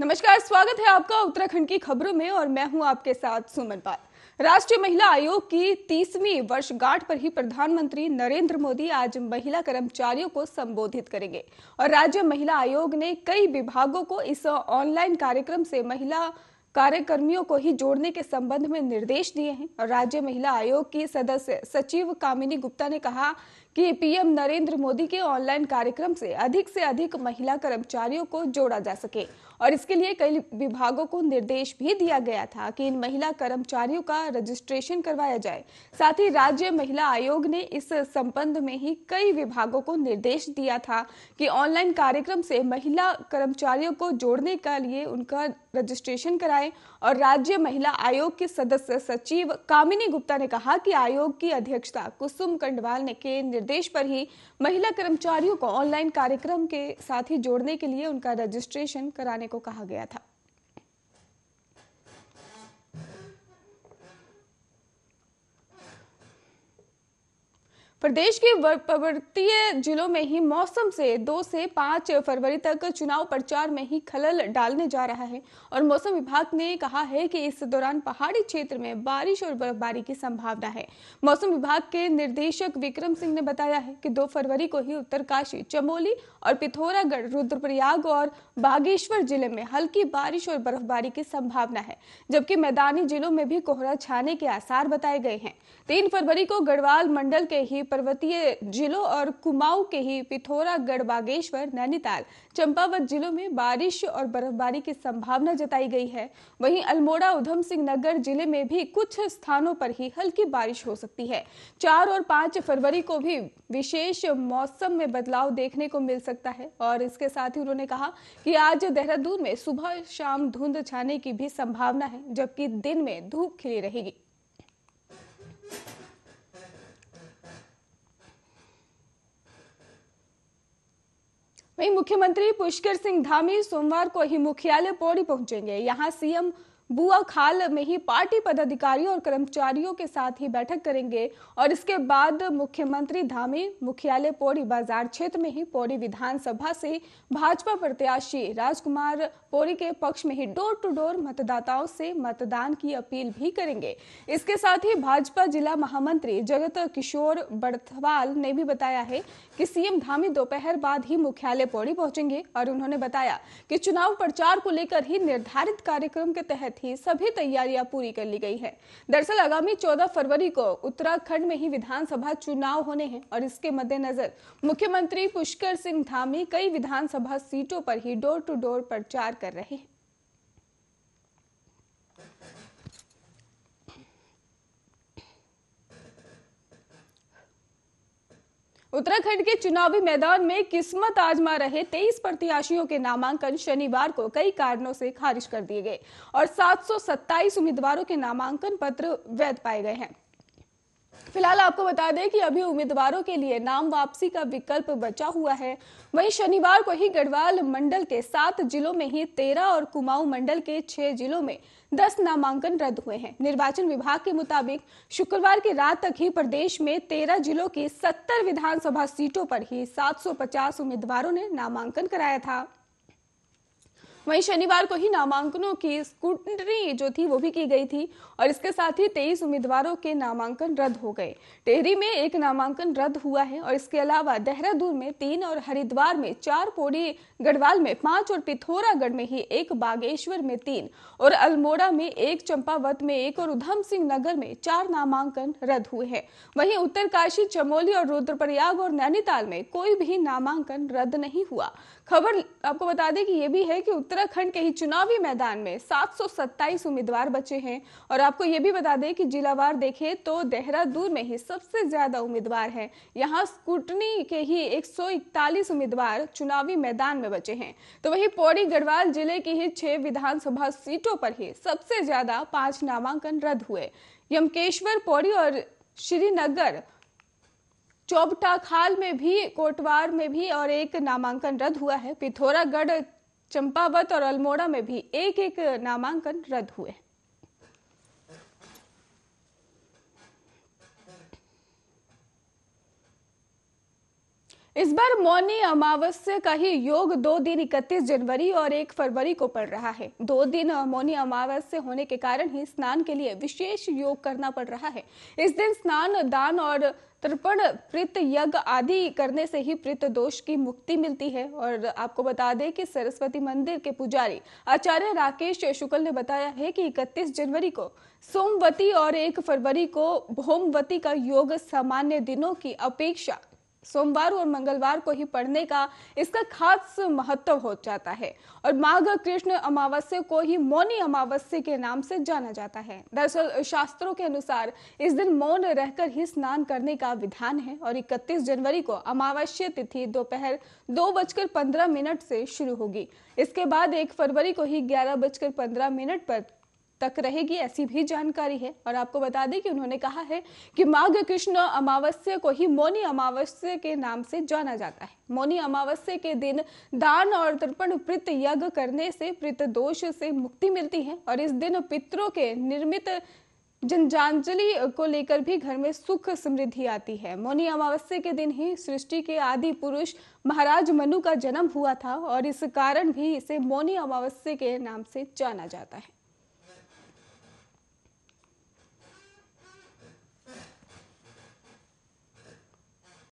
नमस्कार स्वागत है आपका उत्तराखंड की खबरों में और मैं हूं आपके साथ सुमन पाल राष्ट्रीय महिला आयोग की तीसवीं वर्षगांठ पर ही प्रधानमंत्री नरेंद्र मोदी आज महिला कर्मचारियों को संबोधित करेंगे और राज्य महिला आयोग ने कई विभागों को इस ऑनलाइन कार्यक्रम से महिला कार्यकर्मियों को ही जोड़ने के संबंध में निर्देश दिए हैं और राज्य महिला आयोग की सदस्य सचिव कामिनी गुप्ता ने कहा कि पीएम नरेंद्र मोदी के ऑनलाइन कार्यक्रम से अधिक से अधिक महिला कर्मचारियों को जोड़ा जा सके और इसके लिए कई विभागों को निर्देश भी दिया गया था कि इन महिला कर्मचारियों का रजिस्ट्रेशन करवाया जाए साथ ही राज्य महिला आयोग ने इस संबंध में ही कई विभागों को निर्देश दिया था कि ऑनलाइन कार्यक्रम से महिला कर्मचारियों को जोड़ने के लिए उनका रजिस्ट्रेशन कराए और राज्य महिला आयोग के सदस्य सचिव कामिनी गुप्ता ने कहा कि आयोग की अध्यक्षता कुसुम कंडवाल ने के निर्देश पर ही महिला कर्मचारियों को ऑनलाइन कार्यक्रम के साथ ही जोड़ने के लिए उनका रजिस्ट्रेशन कराने को कहा गया था प्रदेश के पर्वतीय जिलों में ही मौसम से दो से पांच फरवरी तक चुनाव प्रचार में ही खलल डालने जा रहा है और मौसम विभाग ने कहा है कि इस दौरान पहाड़ी क्षेत्र में बारिश और बर्फबारी की संभावना है मौसम विभाग के निर्देशक विक्रम सिंह ने बताया है कि दो फरवरी को ही उत्तरकाशी चमोली और पिथौरागढ़ रुद्रप्रयाग और बागेश्वर जिले में हल्की बारिश और बर्फबारी की संभावना है जबकि मैदानी जिलों में भी कोहरा छाने के आसार बताए गए हैं तीन फरवरी को गढ़वाल मंडल के ही पर्वतीय जिलों और कुमाऊं के ही पिथौरागढ़ बागेश्वर नैनीताल चंपावत जिलों में बारिश और बर्फबारी की संभावना जताई गई है वहीं अल्मोड़ा उधम सिंह नगर जिले में भी कुछ स्थानों पर ही हल्की बारिश हो सकती है चार और पांच फरवरी को भी विशेष मौसम में बदलाव देखने को मिल सकता है और इसके साथ ही उन्होंने कहा कि आज देहरादून में सुबह शाम धुंध छाने की भी संभावना है जबकि दिन में धूप खिली रहेगी वहीं मुख्यमंत्री पुष्कर सिंह धामी सोमवार को ही मुख्यालय पौड़ी पहुंचेंगे यहां सीएम बुआखाल में ही पार्टी पदाधिकारियों और कर्मचारियों के साथ ही बैठक करेंगे और इसके बाद मुख्यमंत्री धामी मुख्यालय पौड़ी बाजार क्षेत्र में ही पौड़ी विधानसभा से भाजपा प्रत्याशी राजकुमार पौड़ी के पक्ष में ही डोर टू डोर मतदाताओं से मतदान की अपील भी करेंगे इसके साथ ही भाजपा जिला महामंत्री जगत किशोर बड़थवाल ने भी बताया है कि सीएम धामी दोपहर बाद ही मुख्यालय पौड़ी पहुंचेंगे और उन्होंने बताया कि चुनाव प्रचार को लेकर ही निर्धारित कार्यक्रम के तहत की सभी तैयारियां पूरी कर ली गई है दरअसल आगामी 14 फरवरी को उत्तराखंड में ही विधानसभा चुनाव होने हैं और इसके मद्देनजर मुख्यमंत्री पुष्कर सिंह धामी कई विधानसभा सीटों पर ही डोर टू डोर प्रचार कर रहे हैं उत्तराखंड के चुनावी मैदान में किस्मत आजमा रहे तेईस प्रत्याशियों के नामांकन शनिवार को कई कारणों से खारिज कर दिए गए और 727 उम्मीदवारों के नामांकन पत्र वैध पाए गए हैं फिलहाल आपको बता दें कि अभी उम्मीदवारों के लिए नाम वापसी का विकल्प बचा हुआ है वहीं शनिवार को ही गढ़वाल मंडल के सात जिलों में ही तेरह और कुमाऊं मंडल के छह जिलों में दस नामांकन रद्द हुए हैं निर्वाचन विभाग के मुताबिक शुक्रवार की रात तक ही प्रदेश में तेरह जिलों की सत्तर विधानसभा सीटों पर ही सात उम्मीदवारों ने नामांकन कराया था वहीं शनिवार को ही नामांकनों की स्क्रूटनी जो थी वो भी की गई थी और इसके साथ ही तेईस उम्मीदवारों के नामांकन रद्द हो गए टेहरी में एक नामांकन रद्द हुआ है और इसके अलावा देहरादून में तीन और हरिद्वार में चार पौड़ी गढ़वाल में पांच और पिथौरागढ़ में ही एक बागेश्वर में तीन और अल्मोड़ा में एक चंपावत में एक और उधम सिंह नगर में चार नामांकन रद्द हुए हैं वहीं उत्तरकाशी चमोली और रुद्रप्रयाग और नैनीताल में कोई भी नामांकन रद्द नहीं हुआ खबर आपको बता दें कि ये भी है कि उत्तर उत्तराखंड के ही चुनावी मैदान में 727 उम्मीदवार बचे हैं और आपको ये भी बता दें कि जिलावार देखें तो देहरादून में ही सबसे ज्यादा उम्मीदवार हैं यहाँ स्कूटनी के ही 141 उम्मीदवार चुनावी मैदान में बचे हैं तो वही पौड़ी गढ़वाल जिले की ही छह विधानसभा सीटों पर ही सबसे ज्यादा पांच नामांकन रद्द हुए यमकेश्वर पौड़ी और श्रीनगर चौबटा खाल में भी कोटवार में भी और एक नामांकन रद्द हुआ है पिथौरागढ़ चंपावत और अल्मोड़ा में भी एक एक नामांकन रद्द हुए हैं इस बार मौनी अमावस्या का ही योग दो दिन इकतीस जनवरी और एक फरवरी को पड़ रहा है दो दिन मौनी अमावस्या होने के कारण ही स्नान के लिए विशेष योग करना पड़ रहा है इस दिन स्नान दान और तर्पण प्रित यज्ञ आदि करने से ही प्रित दोष की मुक्ति मिलती है और आपको बता दें कि सरस्वती मंदिर के पुजारी आचार्य राकेश शुक्ल ने बताया है कि 31 जनवरी को सोमवती और 1 फरवरी को भोमवती का योग सामान्य दिनों की अपेक्षा सोमवार और मंगलवार को ही पढ़ने का इसका खास महत्व हो जाता है और माघ कृष्ण अमावस्या को ही मौनी अमावस्या के नाम से जाना जाता है दरअसल शास्त्रों के अनुसार इस दिन मौन रहकर ही स्नान करने का विधान है और 31 जनवरी को अमावस्या तिथि दोपहर दो, दो बजकर पंद्रह मिनट से शुरू होगी इसके बाद एक फरवरी को ही ग्यारह बजकर पंद्रह मिनट पर तक रहेगी ऐसी भी जानकारी है और आपको बता दें कि उन्होंने कहा है कि माघ कृष्ण अमावस्या को ही मौनी अमावस्या के नाम से जाना जाता है मौनी अमावस्या के दिन दान और तर्पण प्रित यज्ञ करने से प्रित दोष से मुक्ति मिलती है और इस दिन पितरों के निर्मित जनजांजलि को लेकर भी घर में सुख समृद्धि आती है मौनी अमावस्या के दिन ही सृष्टि के आदि पुरुष महाराज मनु का जन्म हुआ था और इस कारण भी इसे मौनी अमावस्या के नाम से जाना जाता है